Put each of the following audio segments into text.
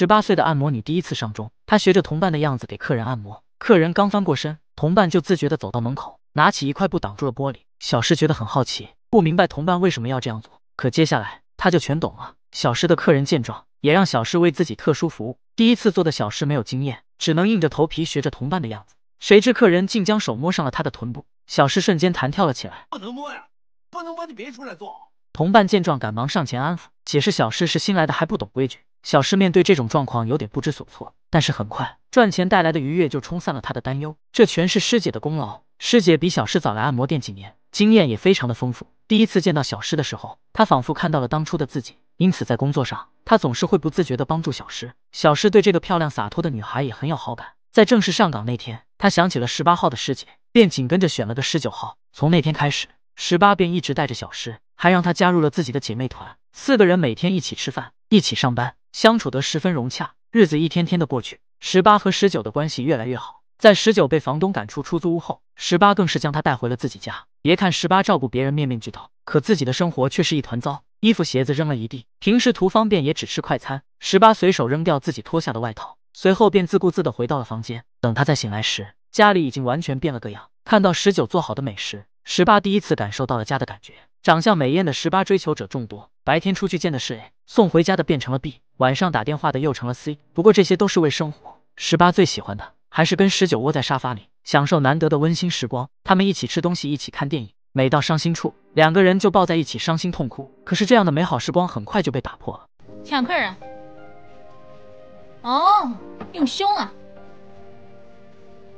十八岁的按摩女第一次上钟，她学着同伴的样子给客人按摩。客人刚翻过身，同伴就自觉地走到门口，拿起一块布挡住了玻璃。小诗觉得很好奇，不明白同伴为什么要这样做。可接下来，她就全懂了。小诗的客人见状，也让小诗为自己特殊服务。第一次做的小诗没有经验，只能硬着头皮学着同伴的样子。谁知客人竟将手摸上了她的臀部，小诗瞬间弹跳了起来。不能摸呀，不能摸，你别出来做。同伴见状，赶忙上前安抚，解释小诗是新来的，还不懂规矩。小师面对这种状况有点不知所措，但是很快赚钱带来的愉悦就冲散了他的担忧。这全是师姐的功劳。师姐比小师早来按摩店几年，经验也非常的丰富。第一次见到小师的时候，她仿佛看到了当初的自己，因此在工作上她总是会不自觉的帮助小师。小师对这个漂亮洒脱的女孩也很有好感。在正式上岗那天，她想起了十八号的师姐，便紧跟着选了个十九号。从那天开始，十八便一直带着小师。还让她加入了自己的姐妹团，四个人每天一起吃饭，一起上班，相处得十分融洽。日子一天天的过去，十八和十九的关系越来越好。在十九被房东赶出出租屋后，十八更是将他带回了自己家。别看十八照顾别人面面俱到，可自己的生活却是一团糟，衣服鞋子扔了一地。平时图方便也只吃快餐。十八随手扔掉自己脱下的外套，随后便自顾自的回到了房间。等他再醒来时，家里已经完全变了个样。看到十九做好的美食，十八第一次感受到了家的感觉。长相美艳的十八追求者众多，白天出去见的是 A，送回家的变成了 B，晚上打电话的又成了 C。不过这些都是为生活。十八最喜欢的还是跟十九窝在沙发里，享受难得的温馨时光。他们一起吃东西，一起看电影，美到伤心处，两个人就抱在一起伤心痛哭。可是这样的美好时光很快就被打破了。抢客人？哦，用胸啊？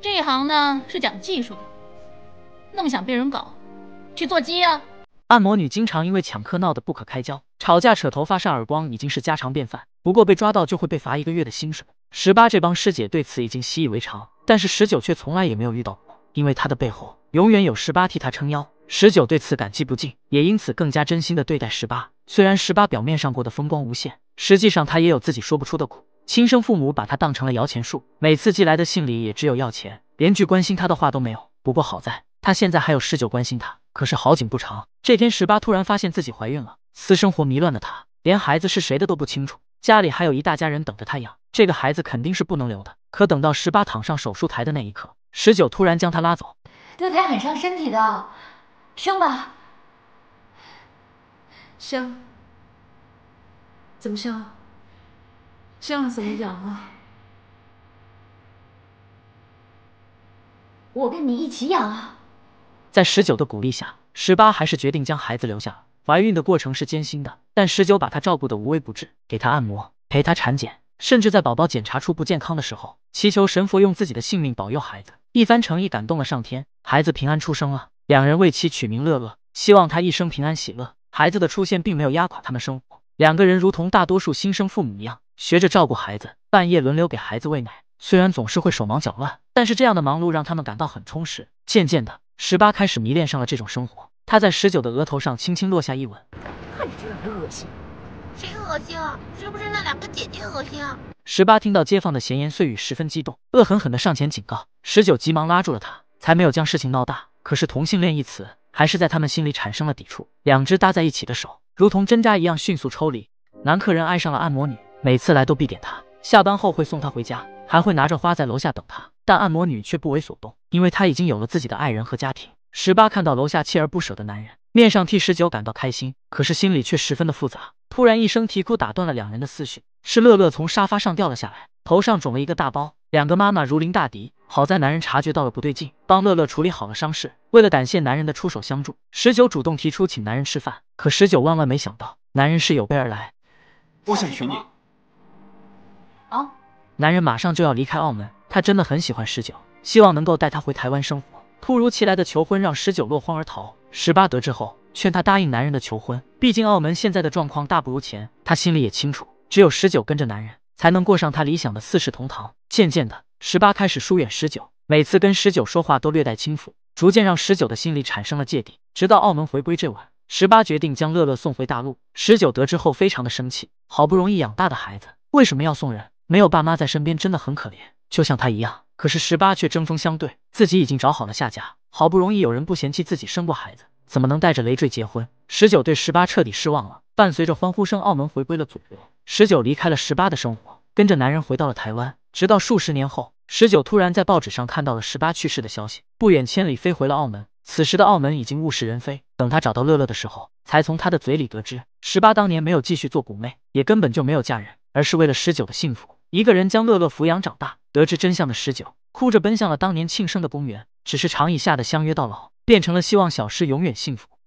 这一行呢是讲技术的，那么想被人搞，去做鸡啊？按摩女经常因为抢客闹得不可开交，吵架扯头发扇耳光已经是家常便饭。不过被抓到就会被罚一个月的薪水。十八这帮师姐对此已经习以为常，但是十九却从来也没有遇到过，因为她的背后永远有十八替她撑腰。十九对此感激不尽，也因此更加真心的对待十八。虽然十八表面上过得风光无限，实际上他也有自己说不出的苦。亲生父母把他当成了摇钱树，每次寄来的信里也只有要钱，连句关心他的话都没有。不过好在，他现在还有十九关心他。可是好景不长，这天十八突然发现自己怀孕了，私生活糜乱的她连孩子是谁的都不清楚，家里还有一大家人等着她养，这个孩子肯定是不能留的。可等到十八躺上手术台的那一刻，十九突然将她拉走，堕胎很伤身体的，生吧，生，怎么生？生怎么养啊？我跟你一起养啊！在十九的鼓励下，十八还是决定将孩子留下。怀孕的过程是艰辛的，但十九把她照顾得无微不至，给她按摩，陪她产检，甚至在宝宝检查出不健康的时候，祈求神佛用自己的性命保佑孩子。一番诚意感动了上天，孩子平安出生了。两人为其取名乐乐，希望他一生平安喜乐。孩子的出现并没有压垮他们生活，两个人如同大多数新生父母一样，学着照顾孩子，半夜轮流给孩子喂奶。虽然总是会手忙脚乱，但是这样的忙碌让他们感到很充实。渐渐的。十八开始迷恋上了这种生活，他在十九的额头上轻轻落下一吻。看你样很恶心，谁恶心啊？是不是那两个姐姐恶心啊？十八听到街坊的闲言碎语，十分激动，恶狠狠地上前警告。十九急忙拉住了他，才没有将事情闹大。可是同性恋一词，还是在他们心里产生了抵触。两只搭在一起的手，如同针扎一样迅速抽离。男客人爱上了按摩女，每次来都必点她，下班后会送她回家。还会拿着花在楼下等他，但按摩女却不为所动，因为她已经有了自己的爱人和家庭。十八看到楼下锲而不舍的男人，面上替十九感到开心，可是心里却十分的复杂。突然一声啼哭打断了两人的思绪，是乐乐从沙发上掉了下来，头上肿了一个大包。两个妈妈如临大敌，好在男人察觉到了不对劲，帮乐乐处理好了伤势。为了感谢男人的出手相助，十九主动提出请男人吃饭。可十九万万没想到，男人是有备而来，我想娶你。男人马上就要离开澳门，他真的很喜欢十九，希望能够带他回台湾生活。突如其来的求婚让十九落荒而逃。十八得知后，劝他答应男人的求婚，毕竟澳门现在的状况大不如前。他心里也清楚，只有十九跟着男人，才能过上他理想的四世同堂。渐渐的，十八开始疏远十九，每次跟十九说话都略带轻浮，逐渐让十九的心里产生了芥蒂。直到澳门回归这晚，十八决定将乐乐送回大陆。十九得知后，非常的生气，好不容易养大的孩子，为什么要送人？没有爸妈在身边真的很可怜，就像他一样。可是十八却针锋相对，自己已经找好了下家，好不容易有人不嫌弃自己生过孩子，怎么能带着累赘结婚？十九对十八彻底失望了。伴随着欢呼声，澳门回归了祖国。十九离开了十八的生活，跟着男人回到了台湾。直到数十年后，十九突然在报纸上看到了十八去世的消息，不远千里飞回了澳门。此时的澳门已经物是人非。等他找到乐乐的时候，才从他的嘴里得知，十八当年没有继续做古媚，也根本就没有嫁人，而是为了十九的幸福。一个人将乐乐抚养长大，得知真相的十九哭着奔向了当年庆生的公园。只是长椅下的相约到老，变成了希望小诗永远幸福。